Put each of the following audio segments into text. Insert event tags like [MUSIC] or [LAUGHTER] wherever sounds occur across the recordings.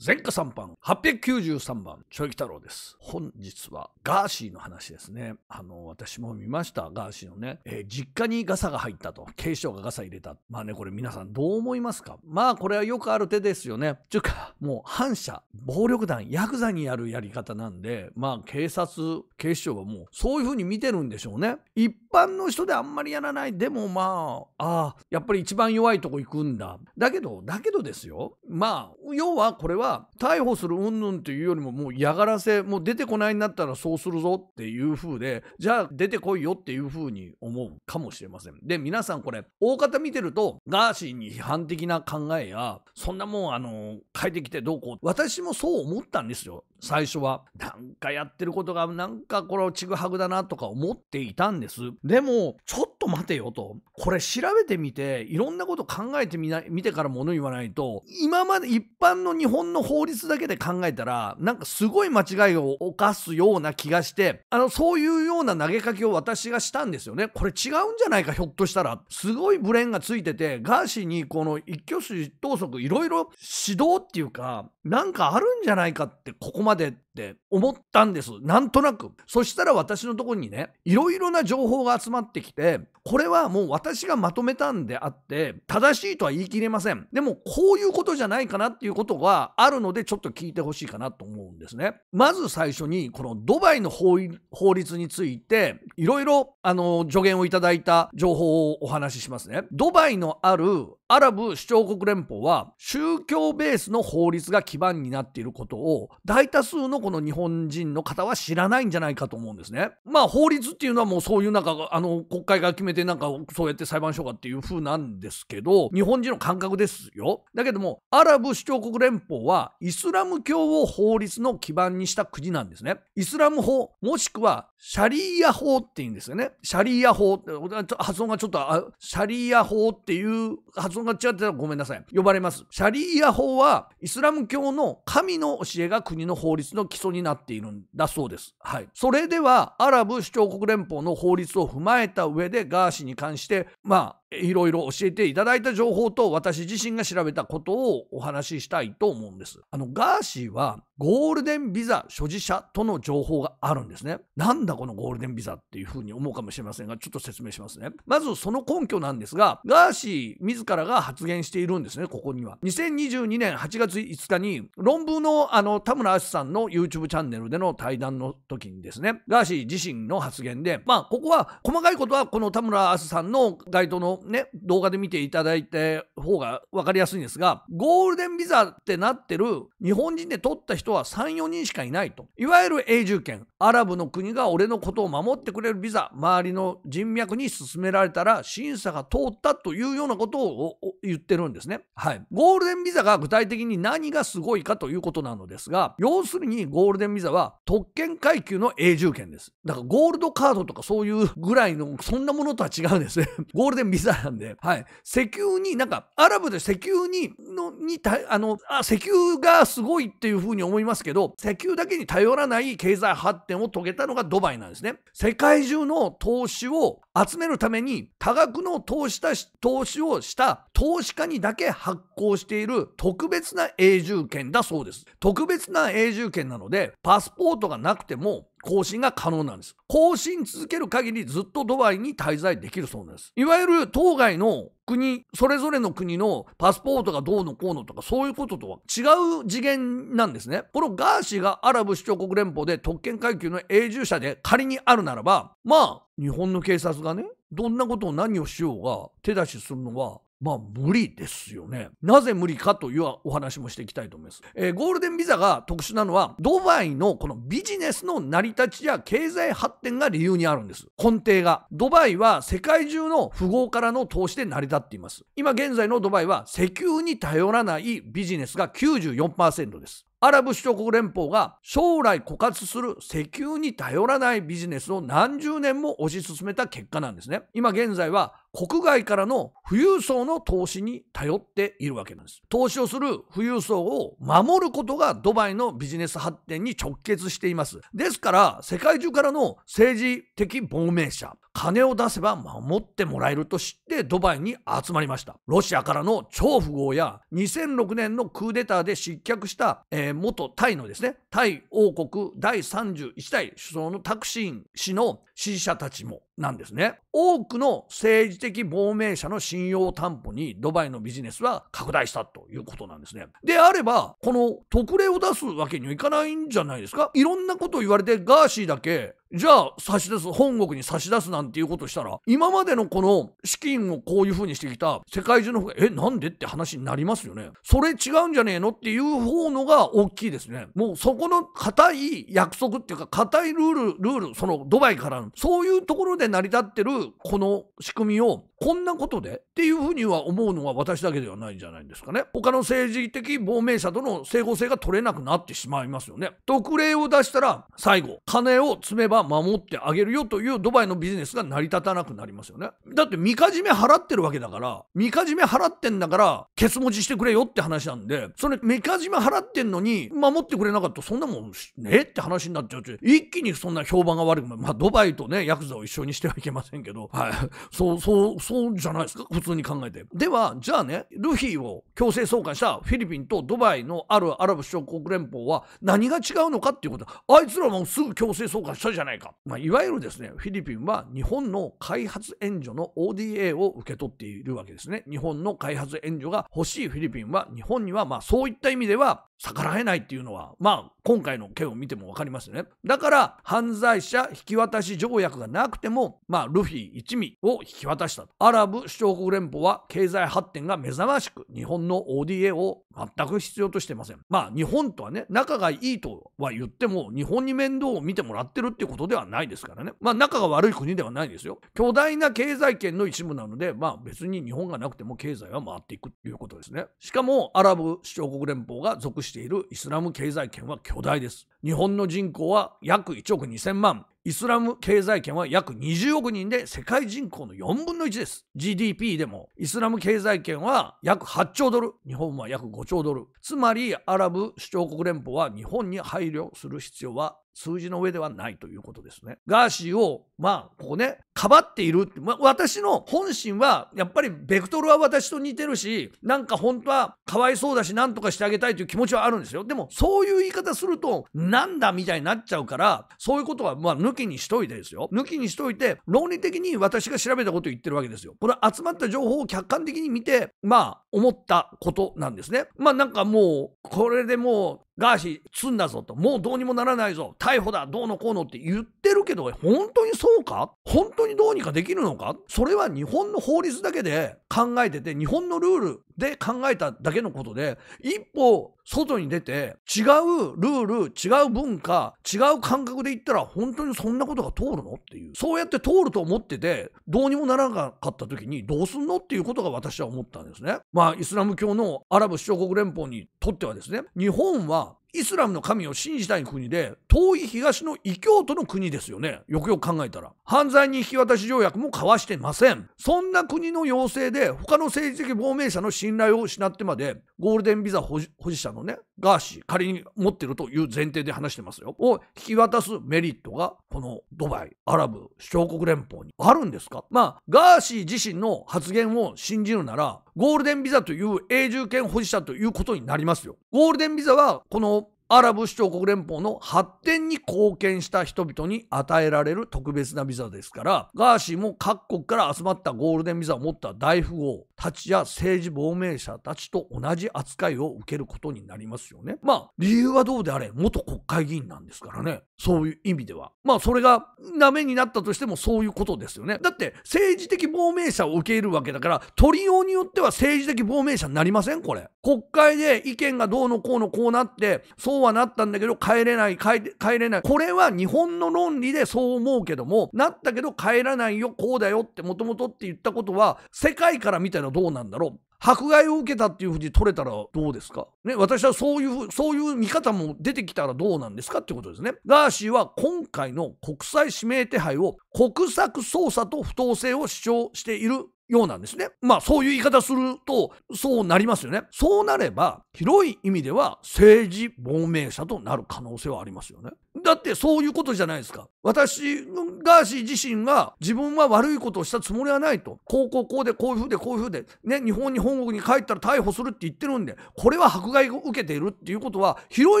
前科3番、893番、ちょいき太郎です。本日はガーシーの話ですね。あの、私も見ました、ガーシーのね。えー、実家にガサが入ったと。警視庁がガサ入れた。まあね、これ皆さんどう思いますかまあ、これはよくある手ですよね。ちゅうか、もう反社、暴力団、ヤクザにやるやり方なんで、まあ、警察、警視庁はもうそういうふうに見てるんでしょうね。一般の人であんまりやらないでもまああやっぱり一番弱いとこ行くんだだけどだけどですよまあ要はこれは逮捕するうんぬんというよりももう嫌がらせもう出てこないんだったらそうするぞっていう風でじゃあ出てこいよっていう風に思うかもしれませんで皆さんこれ大方見てるとガーシーに批判的な考えやそんなもんあの変えてきてどうこう私もそう思ったんですよ最初はなんかやってることがなんかこれちぐはぐだなとか思っていたんですでもちょっと待てよとこれ調べてみていろんなこと考えてみな見てからもの言わないと今まで一般の日本の法律だけで考えたらなんかすごい間違いを犯すような気がしてあのそういうような投げかけを私がしたんですよねこれ違うんじゃないかひょっとしたらすごいブレーンがついててガーシーにこの一挙手一投足いろいろ指導っていうかなんかあるんじゃないかってここまでまでって思ったんです。なんとなく。そしたら私のとこにね、いろいろな情報が集まってきて、これはもう私がまとめたんであって、正しいとは言い切れません。でも、こういうことじゃないかなっていうことはあるので、ちょっと聞いてほしいかなと思うんですね。まず最初に、このドバイの法律について、いろいろ、あの、助言をいただいた情報をお話ししますね。ドバイのあるアラブ首長国連邦は、宗教ベースの法律が基盤になっていることを、大体多数のこの日本人の方は知らないんじゃないかと思うんですね。まあ法律っていうのはもうそういうなんかあの国会が決めてなんかそうやって裁判所がっていう風なんですけど日本人の感覚ですよ。だけどもアラブ首長国連邦はイスラム教を法律の基盤にした国なんですね。イスラム法もしくはシャリーア法って言うんですよね。シャリーア法って、発音がちょっと、シャリーア法っていう発音が違ってたらごめんなさい。呼ばれます。シャリーア法は、イスラム教の神の教えが国の法律の基礎になっているんだそうです。はい。それでは、アラブ首長国連邦の法律を踏まえた上で、ガーシーに関して、まあ、いろいろ教えていただいた情報と私自身が調べたことをお話ししたいと思うんです。あの、ガーシーはゴールデンビザ所持者との情報があるんですね。なんだこのゴールデンビザっていうふうに思うかもしれませんが、ちょっと説明しますね。まずその根拠なんですが、ガーシー自らが発言しているんですね、ここには。2022年8月5日に論文のあの、田村淳さんの YouTube チャンネルでの対談の時にですね、ガーシー自身の発言で、まあ、ここは細かいことはこの田村淳さんの該当のね、動画で見ていただいた方が分かりやすいんですが、ゴールデンビザってなってる日本人で取った人は3、4人しかいないと。いわゆる永住権。アラブの国が俺のことを守ってくれるビザ、周りの人脈に勧められたら審査が通ったというようなことを言ってるんですね。はい。ゴールデンビザが具体的に何がすごいかということなのですが、要するにゴールデンビザは特権階級の永住権です。だからゴールドカードとかそういうぐらいの、そんなものとは違うんですね。[LAUGHS] ゴールデンビザザなんで、はい。石油に、なんか、アラブで石油に、の、にた、あの、あ、石油がすごいっていうふうに思いますけど、石油だけに頼らない経済発展を遂げたのがドバイなんですね。世界中の投資を集めるために、多額の投資た投資をした投資家にだけ発行している特別な永住権だそうです。特別な永住権なので、パスポートがなくても、更新が可能なんです。更新続ける限りずっとドバイに滞在できるそうなんです。いわゆる当該の国、それぞれの国のパスポートがどうのこうのとかそういうこととは違う次元なんですね。このガーシーがアラブ首長国連邦で特権階級の永住者で仮にあるならば、まあ、日本の警察がね、どんなことを何をしようが手出しするのはまあ無理ですよね。なぜ無理かというお話もしていきたいと思います。えー、ゴールデンビザが特殊なのは、ドバイのこのビジネスの成り立ちや経済発展が理由にあるんです。根底が。ドバイは世界中の富豪からの投資で成り立っています。今現在のドバイは石油に頼らないビジネスが94%です。アラブ首長国連邦が将来枯渇する石油に頼らないビジネスを何十年も推し進めた結果なんですね。今現在は国外からの富裕層の投資に頼っているわけなんです。投資をする富裕層を守ることがドバイのビジネス発展に直結しています。ですから、世界中からの政治的亡命者、金を出せば守ってもらえると知ってドバイに集まりました。ロシアからの超富豪や2006年のクーデターで失脚した、えー、元タイのですね、タイ王国第31代首相のタクシン氏の支持者たちもなんですね。多くの政治的的亡命者の信用担保にドバイのビジネスは拡大したということなんですね。であれば、この特例を出すわけにはいかないんじゃないですかいろんなことを言われてガーシーだけじゃあ差し出す、本国に差し出すなんていうことしたら、今までのこの資金をこういう風にしてきた世界中の方が、え、なんでって話になりますよね。それ違うんじゃねえのっていう方のが大きいですね。もうそこの固い約束っていうか、固いルール、ルール、そのドバイからの、そういうところで成り立ってるこの仕組みを、こんなことでっていうふうには思うのは私だけではないんじゃないですかね。他の政治的亡命者との整合性が取れなくなってしまいますよね。特例を出したら、最後、金を詰めばは守ってあげるよというドバイのビジネスが成り立たなくなりますよね。だってみかじめ払ってるわけだから、みかじめ払ってんだから、ケツ持ちしてくれよって話なんで、それみかじめ払ってんのに、守ってくれなかったらそんなもんねって話になっちゃうし、一気にそんな評判が悪くまあドバイとね、ヤクザを一緒にしてはいけませんけど、はい。そう、そう、そうじゃないですか、普通に考えて。では、じゃあね、ルフィを強制送還したフィリピンとドバイのあるアラブ首長国連邦は何が違うのかっていうこと、あいつらもすぐ強制送還したじゃないないか、まあ、いわゆるですねフィリピンは日本の開発援助の ODA を受け取っているわけですね日本の開発援助が欲しいフィリピンは日本にはまあそういった意味では逆らえないっていうのは、まあ、今回の件を見ても分かりますね。だから、犯罪者引き渡し条約がなくても、まあ、ルフィ一味を引き渡したアラブ首長国連邦は経済発展が目覚ましく、日本の ODA を全く必要としていません。まあ、日本とはね、仲がいいとは言っても、日本に面倒を見てもらってるっていうことではないですからね。まあ、仲が悪い国ではないですよ。巨大な経済圏の一部なので、まあ、別に日本がなくても経済は回っていくということですね。しかも、アラブ首長国連邦が続出しているイスラム経済圏は巨大です。日本の人口は約1億2000万。イスラム経済圏は約20億人で世界人口の4分の1です。GDP でもイスラム経済圏は約8兆ドル。日本は約5兆ドル。つまりアラブ首長国連邦は日本に配慮する必要は数字の上ではないということですね。ガーシーを、まあ、ここね、かばっているって、まあ、私の本心は、やっぱりベクトルは私と似てるし、なんか本当はかわいそうだし、なんとかしてあげたいという気持ちはあるんですよ。でも、そういう言い方すると、なんだみたいになっちゃうから、そういうことは、まあ、抜きにしといてですよ。抜きにしといて、論理的に私が調べたことを言ってるわけですよ。これ集まった情報を客観的に見て、まあ、思ったことなんですね。まあ、なんかもう、これでもう、ガーシー、積んだぞと、もうどうにもならないぞ、逮捕だ、どうのこうのって言ってるけど、本当にそうか本当にどうにかできるのかそれは日本の法律だけで考えてて、日本のルールで考えただけのことで、一歩外に出て違うルール違う文化違う感覚で言ったら本当にそんなことが通るのっていうそうやって通ると思っててどうにもならなかった時にどうすんのっていうことが私は思ったんですね。まあイスラム教のアラブ首長国連邦にとってはですね日本はイスラムの神を信じたい国で遠い東の異教徒の国ですよねよくよく考えたら犯罪人引き渡し条約も交わしてませんそんな国の要請で他の政治的亡命者の信頼を失ってまでゴールデンビザ保持者のねガーシー仮に持ってるという前提で話してますよを引き渡すメリットがこのドバイアラブ首長国連邦にあるんですかまあガーシー自身の発言を信じるならゴールデンビザという永住権保持者ということになりますよゴールデンビザはこのアラブ首長国連邦の発展に貢献した人々に与えられる特別なビザですから、ガーシーも各国から集まったゴールデンビザを持った大富豪たちや政治亡命者たちと同じ扱いを受けることになりますよね。まあ、理由はどうであれ、元国会議員なんですからね。そういう意味では。まあ、それがダメになったとしてもそういうことですよね。だって、政治的亡命者を受け入れるわけだから、取りようによっては政治的亡命者になりませんこれ。国会で意見がどうのこうのこうなって、そうはなったんだけど帰れない、帰れない。これは日本の論理でそう思うけども、なったけど帰らないよ、こうだよってもともとって言ったことは、世界から見たらどうなんだろう迫害を受けたっていうふうに取れたらどうですかね、私はそういう、そういう見方も出てきたらどうなんですかってことですね。ガーシーは今回の国際指名手配を国策捜査と不当性を主張しているようなんですね。まあそういう言い方するとそうなりますよね。そうなれば広い意味では政治亡命者となる可能性はありますよね。だってそういうことじゃないですか。私、ガーシー自身が自分は悪いことをしたつもりはないと。こうこうこうでこういうふうでこういうふうで、ね、日本に本国に帰ったら逮捕するって言ってるんで、これは迫害を受けているっていうことは、広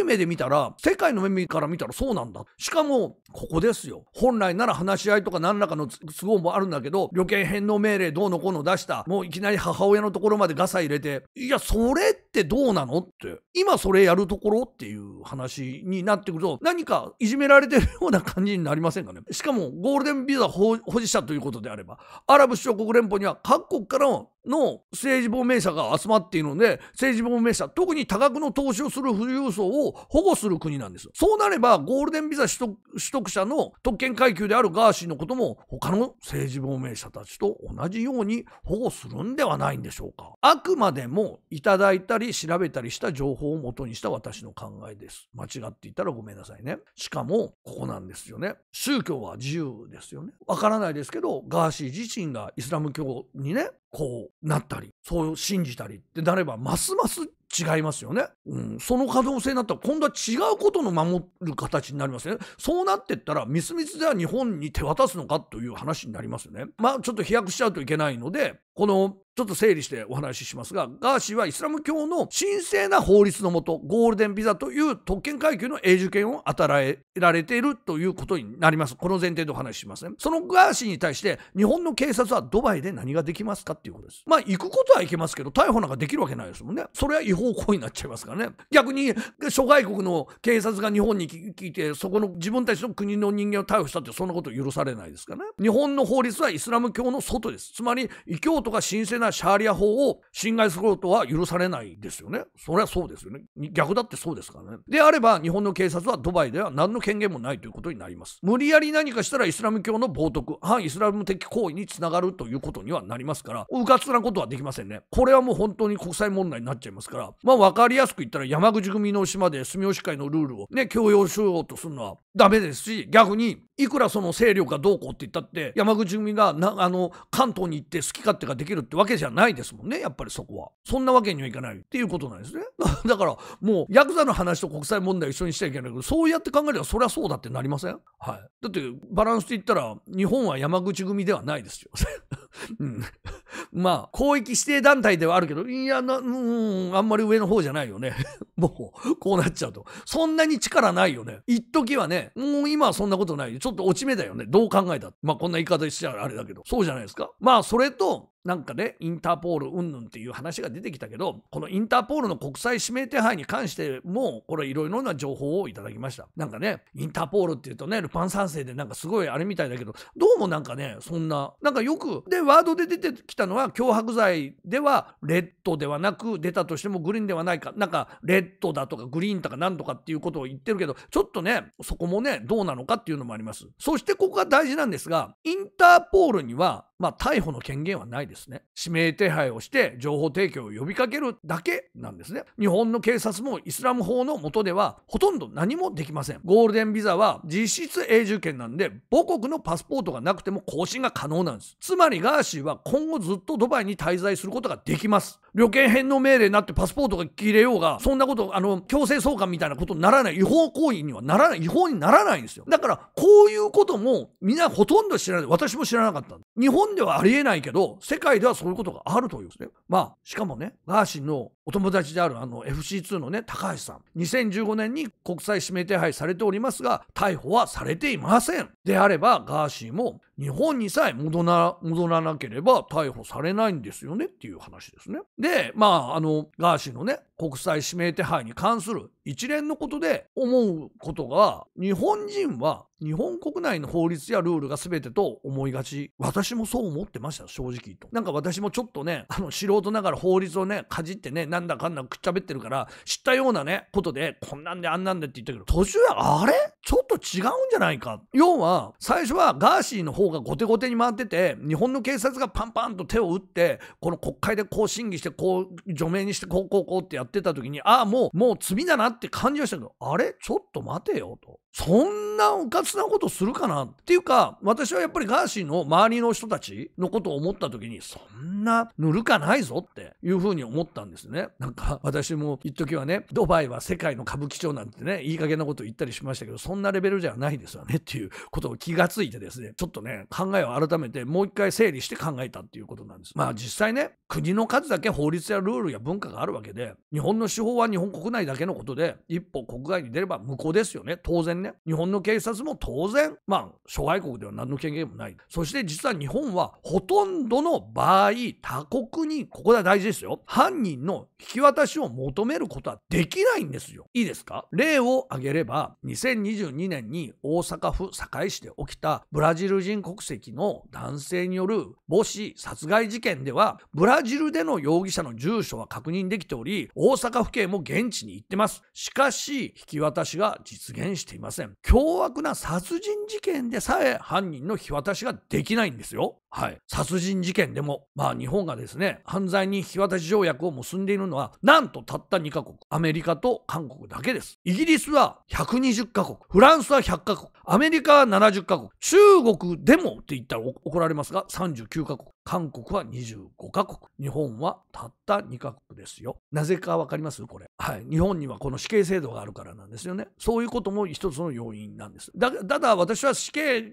い目で見たら、世界の目から見たらそうなんだ。しかも、ここですよ。本来なら話し合いとか何らかの都合もあるんだけど、旅券返納命令どうのこうの出した。もういきなり母親のところまでガサ入れて。いや、それって、ってどうなのって、今それやるところっていう話になってくると、何かいじめられてるような感じになりませんかね。しかも、ゴールデンビザ保持者ということであれば、アラブ首長国連邦には各国からのの政治亡命者が集まっているので、政治亡命者、特に多額の投資をする富裕層を保護する国なんです。そうなれば、ゴールデンビザ取得者の特権階級であるガーシーのことも、他の政治亡命者たちと同じように保護するんではないんでしょうか。あくまでも、いただいたり調べたりした情報を元にした私の考えです。間違っていたらごめんなさいね。しかも、ここなんですよね。宗教は自由ですよね。わからないですけど、ガーシー自身がイスラム教にね、こう、なったりそう信じたりってなればますます違いますよね、うん、その可能性になったら今度は違うことの守る形になりますよねそうなってったらみすみすでは日本に手渡すのかという話になりますよねまあちょっと飛躍しちゃうといけないのでこのちょっと整理してお話ししますが、ガーシーはイスラム教の神聖な法律のもと、ゴールデンビザという特権階級の永住権を与えられているということになります。この前提でお話ししますね。そのガーシーに対して、日本の警察はドバイで何ができますかっていうことです。まあ、行くことはいけますけど、逮捕なんかできるわけないですもんね。それは違法行為になっちゃいますからね。逆に、諸外国の警察が日本に聞いて、そこの自分たちの国の人間を逮捕したって、そんなこと許されないですからね。日本の法律はイスラム教の外です。つまり、異教とか神聖なシャーリア法を侵害することは許されないですよね。それはそうですよね。逆だってそうですからね。であれば、日本の警察はドバイでは何の権限もないということになります。無理やり何かしたらイスラム教の冒涜、反イスラム的行為につながるということにはなりますから、うかつなことはできませんね。これはもう本当に国際問題になっちゃいますから、まあ分かりやすく言ったら山口組の島で住吉会のルールをね、強要しようとするのは、ダメですし逆にいくらその勢力がどうこうって言ったって山口組がなあの関東に行って好き勝手ができるってわけじゃないですもんねやっぱりそこはそんなわけにはいかないっていうことなんですね [LAUGHS] だからもうヤクザの話と国際問題一緒にしちゃいけないけどそうやって考えればそりゃそうだってなりません、はい、だってバランスって言ったら日本は山口組ではないですよ、[LAUGHS] うんまあ、広域指定団体ではあるけど、いや、な、うん、あんまり上の方じゃないよね。[LAUGHS] もう、こうなっちゃうと。そんなに力ないよね。一時はね、もう今はそんなことない。ちょっと落ち目だよね。どう考えたまあ、こんな言い方しちゃあれだけど。そうじゃないですか。まあ、それと、なんかね、インターポールうんぬんっていう話が出てきたけど、このインターポールの国際指名手配に関しても、これいろいろな情報をいただきました。なんかね、インターポールっていうとね、ルパン三世でなんかすごいあれみたいだけど、どうもなんかね、そんな、なんかよく、で、ワードで出てきたのは、脅迫罪ではレッドではなく、出たとしてもグリーンではないか、なんかレッドだとかグリーンとかなんとかっていうことを言ってるけど、ちょっとね、そこもね、どうなのかっていうのもあります。そしてここが大事なんですが、インターポールにはまあ、逮捕の権限はないですね。指名手配をして、情報提供を呼びかけるだけなんですね。日本の警察もイスラム法の下では、ほとんど何もできません。ゴールデンビザは実質永住権なんで、母国のパスポートがなくても更新が可能なんです。つまり、ガーシーは今後ずっとドバイに滞在することができます。旅券返納命令になってパスポートが切れようが、そんなこと、あの、強制送還みたいなことにならない、違法行為にはならない、違法にならないんですよ。だから、こういうことも、みんなほとんど知らない。私も知らなかった。日本本ではありえないけど、世界ではそういうことがあるというですね。まあ、しかもね、ガーシーのお友達であるあの FC2 のね、高橋さん、2015年に国際指名手配されておりますが、逮捕はされていません。であれば、ガーシーも日本にさえ戻らなければ逮捕されないんですよねっていう話ですね。で、まあ、あの、ガーシーのね、国際指名手配に関する一連のことで思うことが、日本人は日本国内の法律やルールが全てと思いがち。私もそう思ってました、正直と。なんか私もちょっとね、あの、素人ながら法律をね、かじってね、なんだかんだくっちゃべってるから、知ったようなね、ことで、こんなんであんなんでって言ったけど、途中は、あれちょっと違うんじゃないか。要は、最初はガーシーのが後手後手に回ってて日本の警察がパンパンと手を打ってこの国会でこう審議してこう除名にしてこうこうこうってやってた時にああもうもう罪だなって感じはしたけどあれちょっと待てよとそんなうかつなことするかなっていうか私はやっぱりガーシーの周りの人たちのことを思った時にそんな塗るかないぞっていうふうに思ったんですねなんか私も一時はねドバイは世界の歌舞伎町なんてねいい加減なこと言ったりしましたけどそんなレベルじゃないですよねっていうことを気がついてですねちょっとね考えを改めてもう一回整理して考えたっていうことなんです。まあ実際ね、国の数だけ法律やルールや文化があるわけで、日本の司法は日本国内だけのことで、一歩国外に出れば無効ですよね。当然ね。日本の警察も当然、まあ諸外国では何の権限もない。そして実は日本はほとんどの場合、他国に、ここが大事ですよ。犯人の引き渡しを求めることはできないんですよ。いいですか例を挙げれば、2022年に大阪府堺市で起きたブラジル人国籍の男性による母子殺害事件では、ブラジルでの容疑者の住所は確認できており、大阪府警も現地に行ってます。しかし、引き渡しが実現していません。凶悪な殺人事件でさえ犯人の引き渡しができないんですよ。はい、殺人事件でも、まあ、日本がですね犯罪人引き渡し条約を結んでいるのはなんとたった2カ国アメリカと韓国だけですイギリスは120カ国フランスは100カ国アメリカは70カ国中国でもって言ったら怒られますが39カ国韓国は25カ国、日本はたった2カ国ですよ。なぜかわかりますこれ。はい。日本にはこの死刑制度があるからなんですよね。そういうことも一つの要因なんです。だ、ただ私は死刑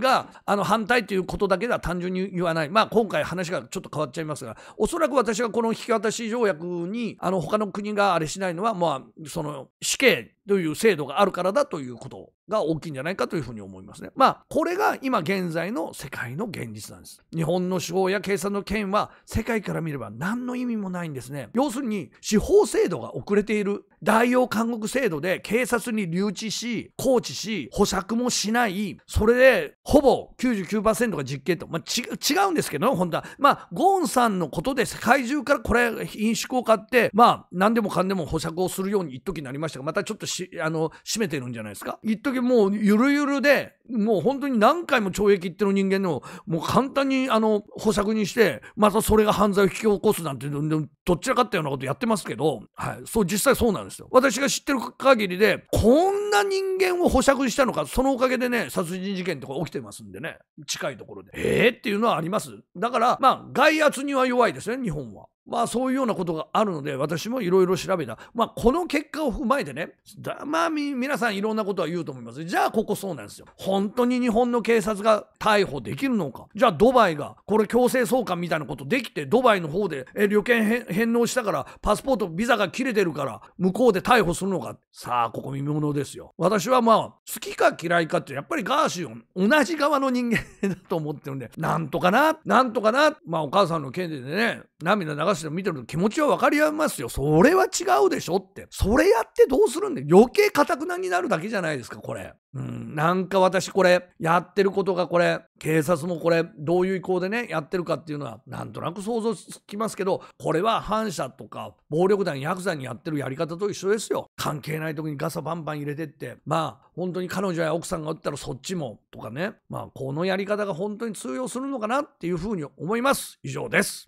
があの反対ということだけでは単純に言わない。まあ今回話がちょっと変わっちゃいますが、おそらく私がこの引き渡し条約に、あの他の国があれしないのは、まあその死刑という制度があるからだということが大きいんじゃないかというふうに思いますね。まあ、これが今現在の世界の現実なんです。日本の司法や警察の件は世界から見れば何の意味もないんですね。要するに司法制度が遅れている。大用監獄制度で警察に留置し、放置し、保釈もしない、それでほぼ99%が実刑と、まあ、違うんですけど、本当は。まあ、ゴーンさんのことで世界中からこれ、飲酒を買って、まあ、何でもかんでも保釈をするように一時になりましたが、またちょっとし、あの、締めてるんじゃないですか。一時もう、ゆるゆるで、もう本当に何回も懲役ってる人間の、もう簡単に、あの、保釈にして、またそれが犯罪を引き起こすなんて、どっちらかったようなことやってますけど、はい、そう、実際そうなんです。ですよ私が知ってる限りでこんな人間を保釈したのかそのおかげでね殺人事件とか起きてますんでね近いところでええー、っていうのはありますだからまあ外圧には弱いですね日本はまあそういうようなことがあるので私もいろいろ調べた。まあこの結果を踏まえてね、まあ皆さんいろんなことは言うと思います。じゃあここそうなんですよ。本当に日本の警察が逮捕できるのか。じゃあドバイがこれ強制送還みたいなことできてドバイの方で旅券返納したからパスポートビザが切れてるから向こうで逮捕するのか。さあここ見物ですよ。私はまあ好きか嫌いかってやっぱりガーシーを同じ側の人間だと思ってるんで、なんとかな、なんとかな。まあお母さんの件でね、涙流話で見てると気持ちは分かり合いますよ。それは違うでしょって。それやってどうするんで余計かたくなになるだけじゃないですか、これ。うん、なんか私これ、やってることがこれ、警察もこれ、どういう意向でね、やってるかっていうのは、なんとなく想像つきますけど、これは反社とか、暴力団、ヤクザにやってるやり方と一緒ですよ。関係ない時にガサバンバン入れてって、まあ、本当に彼女や奥さんが打ったらそっちも、とかね、まあ、このやり方が本当に通用するのかなっていうふうに思います。以上です。